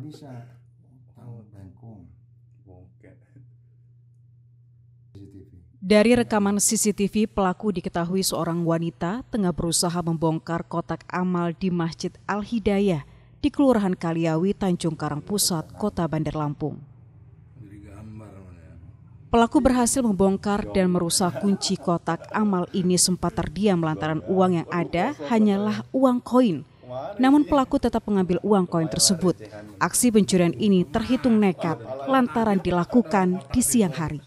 bisa dari rekaman CCTV, pelaku diketahui seorang wanita tengah berusaha membongkar kotak amal di Masjid Al-Hidayah di Kelurahan Kaliawi, Tanjung Karang Pusat, Kota Bandar Lampung. Ya. Pelaku berhasil membongkar dan merusak kunci kotak amal ini sempat terdiam lantaran uang yang ada hanyalah uang koin namun pelaku tetap mengambil uang koin tersebut. Aksi pencurian ini terhitung nekat lantaran dilakukan di siang hari.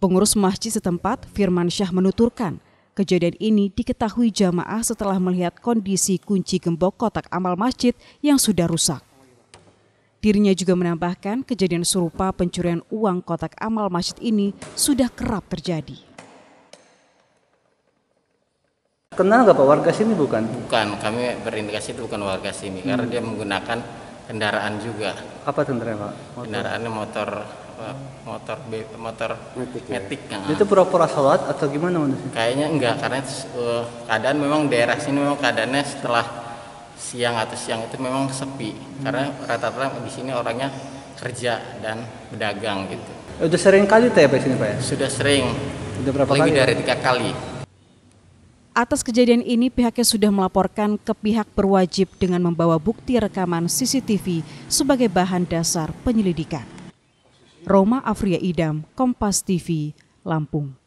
Pengurus masjid setempat, Firman Syah menuturkan, kejadian ini diketahui jamaah setelah melihat kondisi kunci gembok kotak amal masjid yang sudah rusak. Dirinya juga menambahkan kejadian serupa pencurian uang kotak amal masjid ini sudah kerap terjadi. Kenal nggak Pak warga sini bukan? Bukan, kami berindikasi itu bukan warga sini hmm. karena dia menggunakan kendaraan juga. Apa kendaraan Pak? Motor. Kendaraannya motor motor motor metik. Ya? metik ya. Itu pura-pura sholat atau gimana Kayaknya enggak karena uh, keadaan memang daerah sini memang keadaannya setelah siang atau siang itu memang sepi hmm. karena rata-rata di sini orangnya kerja dan berdagang gitu. Sudah sering kali teh ya, Pak sini Pak ya? Sudah sering. Sudah berapa Lagi kali? dari tiga kali. Atas kejadian ini, pihaknya sudah melaporkan ke pihak berwajib dengan membawa bukti rekaman CCTV sebagai bahan dasar penyelidikan. Roma Afria Idam, Kompas TV, Lampung.